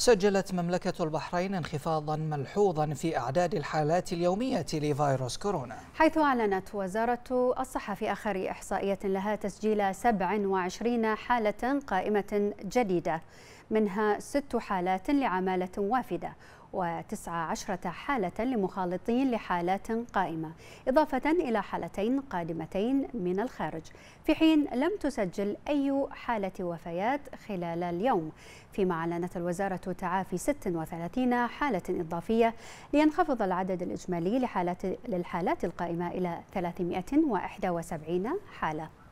سجلت مملكة البحرين انخفاضا ملحوظا في أعداد الحالات اليومية لفيروس كورونا حيث أعلنت وزارة الصحة في آخر إحصائية لها تسجيل 27 حالة قائمة جديدة منها ست حالات لعمالة وافدة عشرة حالة لمخالطين لحالات قائمة إضافة إلى حالتين قادمتين من الخارج في حين لم تسجل أي حالة وفيات خلال اليوم فيما أعلنت الوزارة تعافي 36 حالة إضافية لينخفض العدد الإجمالي لحالات للحالات القائمة إلى 371 حالة